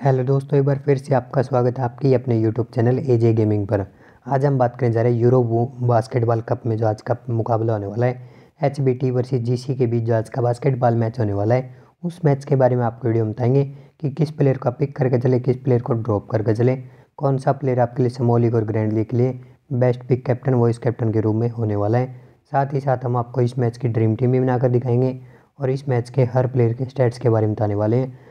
hello दोस्तों एक बार फिर से आपका स्वागत है आपकी अपने यूट्यूब चैनल जे गेमिंग पर आज हम बात करने जा रहे हैं यूरो बास्केटबॉल कप में जो आज का मुकाबला होने वाला है H B T versus G C के बीच जो आज का बास्केटबॉल मैच होने वाला है उस मैच के बारे में आपको वीडियो में बताएंगे कि किस प्लेयर को पिक करके चले किस प्लेयर को ड्रॉप करके चले कौन सा प्लेयर आपके लिए समोलिक और ग्रैंड लीग के लिए best pick captain vice captain के रूप में होने वाला है साथ ही साथ हम आपको इस मैच की ड्रीम टीम भी बनाकर दिखाएंगे और इस मैच के हर प्लेयर के स्टेट्स के बारे में बताने वाले हैं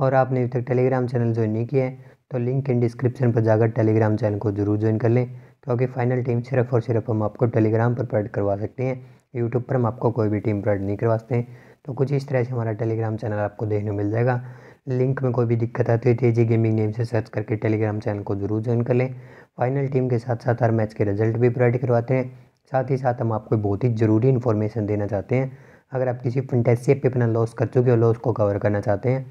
और आपने अभी तक टेलीग्राम चैनल ज्वाइन नहीं किया है तो लिंक इन डिस्क्रिप्शन पर जाकर टेलीग्राम चैनल को ज़रूर ज्वाइन कर लें क्योंकि फाइनल टीम सिर्फ और सिर्फ हम आपको टेलीग्राम पर प्रोवाइड करवा सकते हैं यूट्यूब पर हम आपको कोई भी टीम प्रोवाइड नहीं करवा सकते तो कुछ इस तरह से हमारा टेलीग्राम चैनल आपको देखने मिल जाएगा लिंक में कोई भी दिक्कत आती है तेजी गेमिंग नेम से सर्च करके टेलीग्राम चैनल को जरूर ज्वाइन कर लें फाइनल टीम के साथ साथ हर मैच के रिजल्ट भी प्रोवाइड करवाते हैं साथ ही साथ हम आपको बहुत ही ज़रूरी इन्फॉर्मेशन देना चाहते हैं अगर आप किसी फंटेसी पे अपना लॉस कर चुके हो लॉस को कवर करना चाहते हैं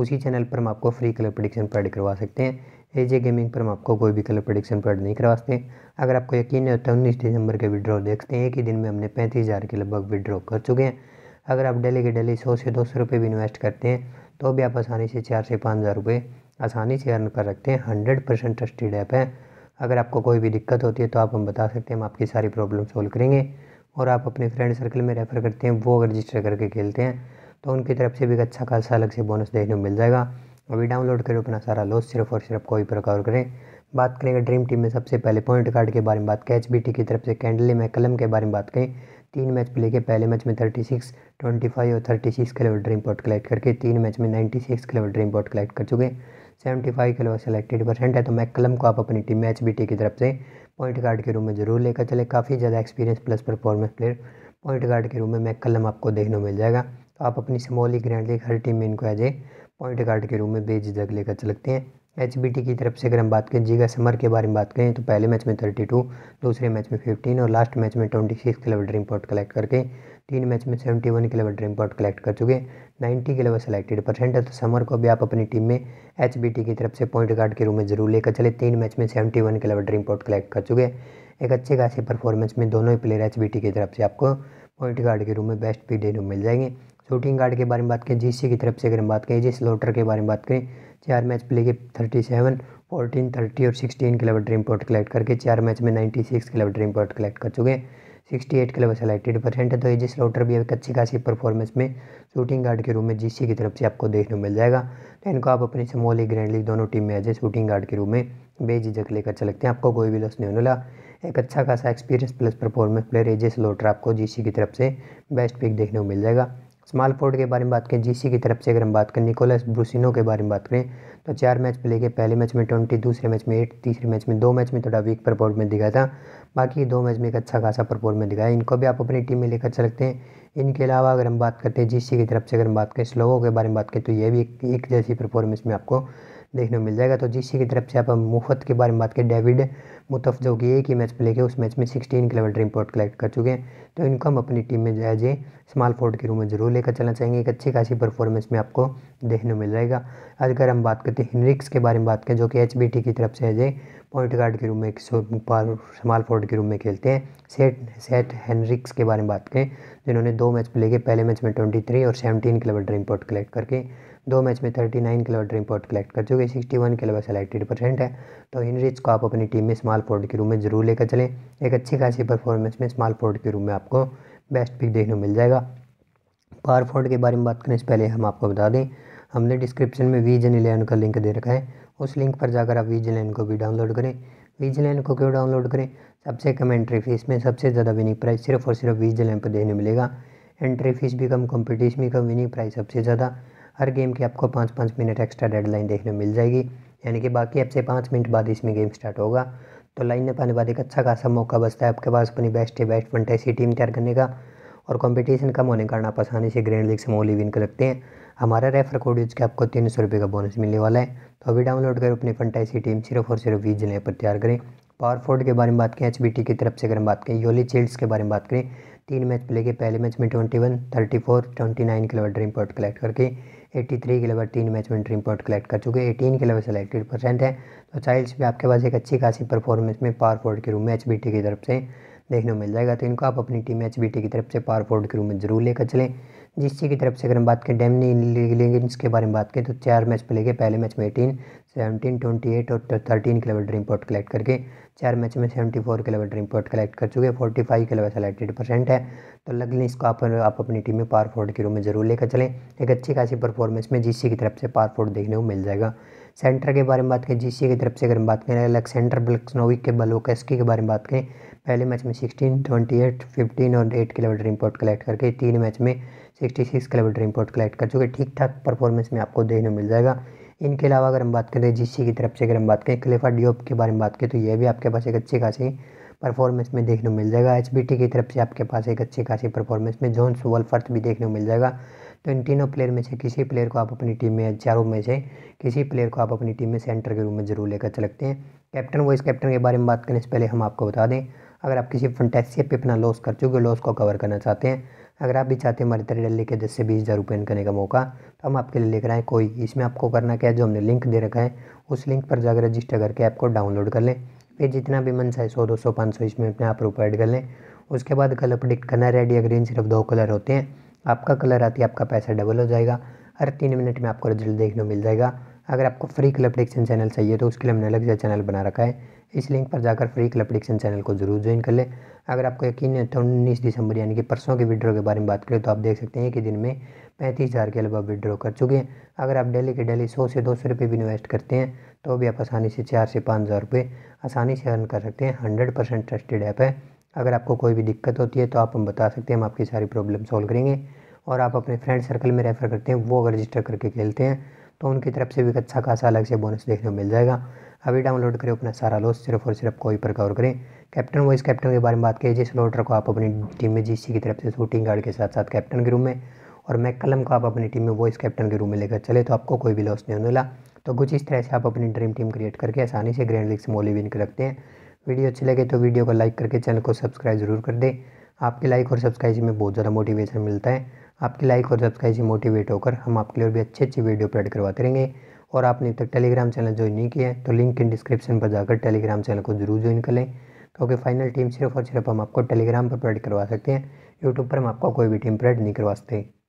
उसी चैनल पर हम आपको फ्री कलर प्रडिक्शन पैड करवा सकते हैं एजे गेमिंग पर हम आपको कोई भी कलर प्रडिक्शन पैड नहीं करवा सकते अगर आपको यकीन है तो उन्नीस दिसंबर के विड्रॉ देखते हैं एक ही दिन में हमने पैंतीस हज़ार के लगभग विड्रॉ कर चुके हैं अगर आप डेली के डेली सौ से दो सौ रुपये भी इन्वेस्ट करते हैं तो भी आप आसानी से चार से पाँच हज़ार रुपये आसानी से अर्न कर रखते हैं हंड्रेड परसेंट ट्रस्टेड ऐप है अगर आपको कोई भी दिक्कत होती है तो आप हम बता सकते हैं हम आपकी सारी प्रॉब्लम सॉल्व करेंगे और आप अपने फ्रेंड सर्कल में रेफ़र करते हैं वो रजिस्टर करके खेलते हैं तो उनकी तरफ से भी एक अच्छा खासा अलग से बोनस देखने को मिल जाएगा अभी डाउनलोड करो अपना सारा लॉस सिर्फ और सिर्फ कोई प्रकार करें बात करेंगे ड्रीम टीम में सबसे पहले पॉइंट कार्ड के बारे में बात कैच टी की तरफ से कैंडली में कलम के बारे में बात करें तीन मैच प्ले के पहले मैच में थर्टी सिक्स ट्वेंटी फाइव और सिक्स के लेवल ड्रीम पॉट कलेक्ट करके तीन मैच में सिक्स के लेवल ड्रीम पॉट कलेक्ट कर चुके सेवेंटी फाइव के लेवल सेलेक्टेड परसेंट है तो मैक कलम को आप अपनी टीम मैच बी की तरफ से पॉइंट कार्ड के रूम में जरूर लेकर चले काफ़ी ज़्यादा experience plus performance player point card के रूम में मैक कलम आपको देखने को मिल जाएगा आप अपनी स्मॉल एक ग्रैंड लीग हर टीम में इनको एज ए पॉइंट गार्ड के रूप में बेझिझक लेकर चल सकते हैं एच की तरफ से अगर हम बात करें जीगा समर के बारे में बात करें तो पहले मैच में थर्टी टू दूसरे मैच में फिफ्टीन और लास्ट मैच में twenty six kilometre point collect करके तीन मैच में seventy one kilometre point collect कर चुके नाइन्टी के लेवल सेलेक्टेड परसेंट है तो समर को भी आप अपनी टीम में एच की तरफ से पॉइंट गार्ड के रूप में जरूर लेकर चले तीन मैच में seventy one kilometre point collect कर चुके एक अच्छे खासी परफॉर्मेंस में दोनों ही प्लेयर एच की तरफ से आपको पॉइंट गार्ड के रूप में बेस्ट पी डे मिल जाएंगे शूटिंग गार्ड के बारे में बात करें जीसी की तरफ से अगर हम बात करें जिस लोटर के बारे में बात करें चार मैच प्ले के थर्टी सेवन फोर्टीन थर्टी और सिक्सटीन के अलावा ड्रीम पॉइंट कलेक्ट करके चार मैच में नाइन्टी सिक्स के अलावा ड्रीम पॉइंट कलेक्ट कर चुके हैं सिक्सटी एट के अलावा सेलेक्टेड परसेंट है तो जिस लोटर भी एक अच्छी खासी परफॉर्मेंस में शूटिंग गार्ड के रूप में जीसी की तरफ से आपको देखने को मिल जाएगा तो इनको आप अपनी स्मॉल लीग ग्रैंड लीग दोनों टीम में एज ए शूटिंग गार्ड के रूप में बेझिझक लेकर चल सकते हैं आपको कोई भी लॉस नहीं होने वाला एक अच्छा खासा एक्सपीरियंस प्लस परफॉर्मेंस प्लेयर जिस लोटर आपको जीसी की तरफ से बेस्ट पिक देखने को मिल जाएगा स्मॉल फोर्ड के बारे में बात करें जीसी की तरफ से अगर हम बात करें निकोलस ब्रूसिनो के बारे में बात करें तो चार मैच प्ले के पहले मैच में ट्वेंटी दूसरे मैच में एट तीसरे मैच में दो मैच में थोड़ा वीक परफॉर्मेंस दिखाया था बाकी दो मैच में एक अच्छा खासा परफॉर्मेंस दिखाया इनको भी आप अपनी टीम में लेकर चल सकते हैं इनके अलावा अगर हम बात करते हैं जीसी की तरफ से अगर हम बात करें स्लोवो के बारे में बात करें तो ये भी एक जैसी परफॉर्मेंस में आपको देखने को मिल जाएगा तो जीसी की तरफ से आप मुफ्त के बारे में बात करें डेविड मुतफ जो कि एक ही मैच प्ले किया उस मैच में सिक्सटीन किलोमीटर इम्पोर्ट कलेक्ट कर चुके हैं तो इनको हम अपनी टीम में एज ए स्मॉल फोर्ड के रूम में जरूर लेकर चलना चाहेंगे एक अच्छी खासी परफॉर्मेंस में आपको देखने को मिल जाएगा अगर हम बात करते हैं हिनरिक्स के बारे में बात करें जो कि एच की तरफ से है पॉइंट गार्ड के रूम में एक स्मॉल फोर्ड के रूम में खेलते हैं सेट सेट हेनरिक्स के बारे में बात करें जिन्होंने दो मैच प्ले किए पहले मैच में ट्वेंटी थ्री और सेवनटीन किलोमीटर इम्पोर्ट कलेक्ट करके दो मैच में थर्टी के किलो ड्रीम पॉइंट कलेक्ट कर चुके सिक्सटी वन के अलावा सेलेक्टेड परसेंट है तो इन रिच को आप अपनी टीम में स्मॉल फोर्ड के रूम में ज़रूर लेकर चलें एक अच्छी खासी परफॉर्मेंस में स्मॉल फोर्ड के रूम में आपको बेस्ट पिक देखने को मिल जाएगा पावर फोर्ड के बारे में बात करने से पहले हम आपको बता दें हमने डिस्क्रिप्शन में वीजन इलेवन का लिंक दे रखा है उस लिंक पर जाकर आप वीजन इलेवन को भी डाउनलोड करें वीजन इलेवन को क्यों डाउनलोड करें सबसे कम एंट्री फीस में सबसे ज़्यादा विनिंग प्राइस सिर्फ और सिर्फ वीजन इलेवन पर देखने मिलेगा एंट्री फीस भी कम कॉम्पिटिशन भी कम विनिंग प्राइस सबसे ज़्यादा हर गेम की आपको पाँच पाँच मिनट एक्स्ट्रा डेडलाइन देखने मिल जाएगी यानी कि बाकी आपसे पाँच मिनट बाद इसमें गेम स्टार्ट होगा तो लाइन में पाने बाद एक अच्छा खासा मौका बचता है आपके पास अपनी बेस्ट है बेस्ट फंटेसी टीम तैयार करने का और कंपटीशन कम होने के कारण आप आसानी से ग्रैंड लीग से मोली विन कर सकते हैं हमारा रेफर कोड यूज के आपको तीन सौ रुपये का बोनस मिलने वाला है तो अभी डाउनलोड करें अपनी फंटेसी टीम सिर्फ और सिर्फ वीज जिले पर तैयार करें पावर फोर्ड के बारे में बात करें एच की तरफ से अगर हम बात करें योली चिल्ड्स के बारे में बात करें तीन मैच प्ले के पहले मैच में twenty one thirty four twenty nine kilometre import collect करके 83 के लेवल तीन मैच में ड्रीम पॉइंट कलेक्ट कर चुके हैं 18 के लेवल सेलेक्टेड परसेंट है तो चाइल्ड्स भी आपके पास एक अच्छी खासी परफॉर्मेंस में पावर फोर्ड के रूम में एच की तरफ से देखने को मिल जाएगा तो इनको आप अपनी टीम एच की तरफ से पावर फोर्ड के रूप में जरूर लेकर चलें जिस की तरफ से अगर हम बात करें डेमनी लीगेंस के बारे में बात करें तो चार मैच प्ले गए पहले मैच में एटीन सेवनटीन ट्वेंटी एट और थर्टीन के लेवल ड्रीम पॉइंट कलेक्ट करके चार मैच में सेवेंटी फोर के लेवल ड्रीम पॉइंट कलेक्ट कर चुके हैं फोर्टी फाइव के लेवल सेलेक्टेड परसेंट है तो लगने इसको आप आप अपनी टीम में पार फोर्ड के रूप में जरूर लेकर चलें एक अच्छी खासी परफॉर्मेंस में जीसी की तरफ से पार फोर्ड देखने को मिल जाएगा सेंटर के बारे में बात करें जीसी की तरफ से अगर हम बात करें अलग अलेक्सेंडर ब्लक्सनोविक के बलोकेस्की के बारे में बात करें पहले मैच में सिक्सटीन ट्वेंटी एट फिफ्टीन और एट किलोमीटर इम्पोर्ट कलेक्ट करके तीन मैच में sixty six kilometre import collect कर चुके ठीक ठाक परफॉर्मेंस में आपको देखने मिल जाएगा इनके अलावा अगर हम बात करें जिसी की तरफ से अगर हम बात करें खलीफा डिओप के बारे में बात करें तो ये भी आपके पास एक अच्छी खासी परफॉर्मेंस में देखने को मिल जाएगा एच की तरफ से आपके पास एक अच्छी खासी परफॉर्मेंस में जॉन वर्थ भी देखने को मिल जाएगा तो इन तीनों प्लेयर में से किसी प्लेयर को आप अपनी टीम में चारों में से किसी प्लेयर को आप अपनी टीम में सेंटर के रूप में जरूर लेकर चलते हैं कैप्टन वाइस कैप्टन के बारे में बात करने से पहले हम आपको बता दें अगर आप किसी फंटैक्सी पे अपना लॉस कर चुके लॉस को कवर करना चाहते हैं अगर आप भी चाहते हैं हमारे तरह लेके दस से बीस हज़ार रुपये करने का मौका तो हम आपके लिए लेकर आए कोई इसमें आपको करना क्या है जो हमने लिंक दे रखा है उस लिंक पर जाकर रजिस्टर करके ऐप को डाउनलोड कर लें फिर जितना भी मन चाहे सौ दो सौ पाँच सौ इसमें अपने आप रुपये ऐड कर लें उसके बाद कलर प्रडिक्ट करना रेड या ग्रीन सिर्फ दो कलर होते हैं आपका कलर आती है आपका पैसा डबल हो जाएगा हर तीन मिनट में आपको रिजल्ट देखने को मिल जाएगा अगर आपको फ्री क्लब डिक्शन चैनल चाहिए तो उसके लिए हमने अलग से चैनल बना रखा है इस लिंक पर जाकर फ्री क्लब डिक्शन चैनल को जरूर ज्वाइन कर लें अगर आपको यकीन है तो उन्नीस दिसंबर यानी कि परसों के विड्रो के बारे में बात करें तो आप देख सकते हैं कि दिन में पैंतीस हज़ार के अलावा विड्रो कर चुके हैं अगर आप डेली के डेली सौ से दो सौ रुपये भी इन्वेस्ट करते हैं तो भी आप आसानी से चार से पाँच हज़ार रुपये आसानी से अर्न कर सकते हैं हंड्रेड परसेंट ट्रस्टेड ऐप है अगर आपको कोई भी दिक्कत होती है तो आप हम बता सकते हैं हम आपकी सारी प्रॉब्लम सॉल्व करेंगे और आप अपने फ्रेंड सर्कल में रेफ़र करते हैं वो रजिस्टर करके खेलते हैं तो उनकी तरफ से भी एक अच्छा खासा अलग से बोनस देखने को मिल जाएगा अभी डाउनलोड करें अपना सारा लॉस सिर्फ और सिर्फ कोई पर गौर करें कैप्टन वाइस कैप्टन के बारे में बात करें जिस लोडर को आप अपनी टीम में जीसी की तरफ से शूटिंग गार्ड के साथ साथ कैप्टन के रूम में और मैक कलम को आप अपनी टीम में वॉइस कैप्टन के रूम में लेकर चले तो आपको कोई भी लॉस नहीं होने वाला तो कुछ इस तरह से आप अपनी ड्रीम टीम क्रिएट करके आसानी से ग्रैंड लीग से मोली विन कर रखते हैं वीडियो अच्छी लगे तो वीडियो को लाइक करके चैनल को सब्सक्राइब जरूर कर दें आपके लाइक और सब्सक्राइब में बहुत ज़्यादा मोटिवेशन मिलता है आपकी लाइक और सब्सक्राइब से मोटिवेट होकर हम आपके लिए और भी अच्छे अच्छी वीडियो अपलोड करवाते रहेंगे और आपने अब तक टेलीग्राम चैनल ज्वाइन नहीं किया है तो लिंक इन डिस्क्रिप्शन पर जाकर टेलीग्राम चैनल को जरूर ज्वाइन कर लें क्योंकि फाइनल टीम सिर्फ और सिर्फ हम आपको टेलीग्राम पर प्रेड करवा सकते हैं यूट्यूब पर हम आपको कोई भी टीम प्रेड नहीं करवा सकते